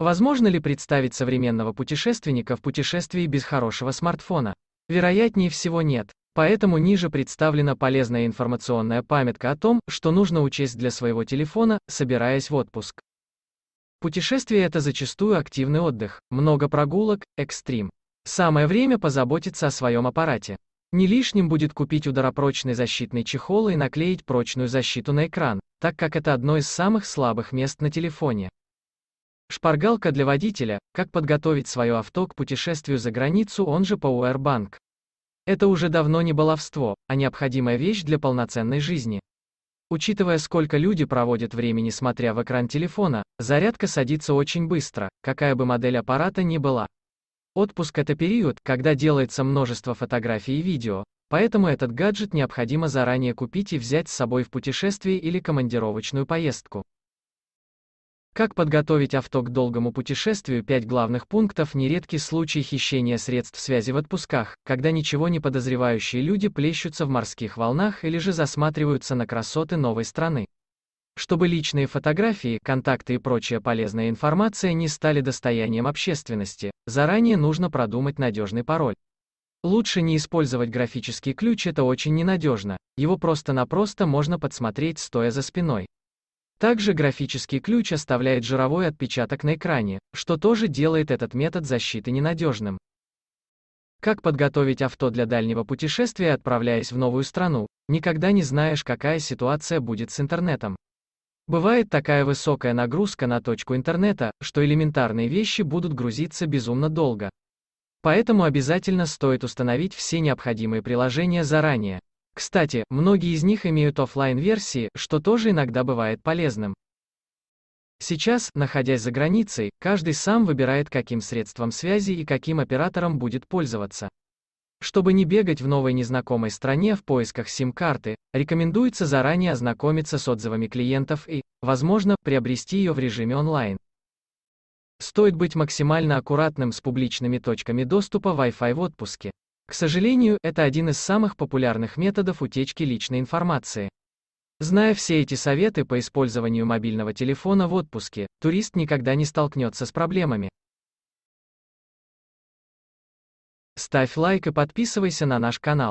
Возможно ли представить современного путешественника в путешествии без хорошего смартфона? Вероятнее всего нет. Поэтому ниже представлена полезная информационная памятка о том, что нужно учесть для своего телефона, собираясь в отпуск. Путешествие – это зачастую активный отдых, много прогулок, экстрим. Самое время позаботиться о своем аппарате. Не лишним будет купить ударопрочный защитный чехол и наклеить прочную защиту на экран, так как это одно из самых слабых мест на телефоне. Шпаргалка для водителя, как подготовить свое авто к путешествию за границу, он же Powerbank. Это уже давно не баловство, а необходимая вещь для полноценной жизни. Учитывая, сколько люди проводят времени смотря в экран телефона, зарядка садится очень быстро, какая бы модель аппарата ни была. Отпуск – это период, когда делается множество фотографий и видео, поэтому этот гаджет необходимо заранее купить и взять с собой в путешествие или командировочную поездку. Как подготовить авто к долгому путешествию? Пять главных пунктов. Нередки случаи хищения средств связи в отпусках, когда ничего не подозревающие люди плещутся в морских волнах или же засматриваются на красоты новой страны. Чтобы личные фотографии, контакты и прочая полезная информация не стали достоянием общественности, заранее нужно продумать надежный пароль. Лучше не использовать графический ключ, это очень ненадежно, его просто-напросто можно подсмотреть стоя за спиной. Также графический ключ оставляет жировой отпечаток на экране, что тоже делает этот метод защиты ненадежным. Как подготовить авто для дальнего путешествия, отправляясь в новую страну, никогда не знаешь, какая ситуация будет с интернетом. Бывает такая высокая нагрузка на точку интернета, что элементарные вещи будут грузиться безумно долго. Поэтому обязательно стоит установить все необходимые приложения заранее. Кстати, многие из них имеют офлайн версии что тоже иногда бывает полезным. Сейчас, находясь за границей, каждый сам выбирает, каким средством связи и каким оператором будет пользоваться. Чтобы не бегать в новой незнакомой стране в поисках сим-карты, рекомендуется заранее ознакомиться с отзывами клиентов и, возможно, приобрести ее в режиме онлайн. Стоит быть максимально аккуратным с публичными точками доступа Wi-Fi в отпуске. К сожалению, это один из самых популярных методов утечки личной информации. Зная все эти советы по использованию мобильного телефона в отпуске, турист никогда не столкнется с проблемами. Ставь лайк и подписывайся на наш канал.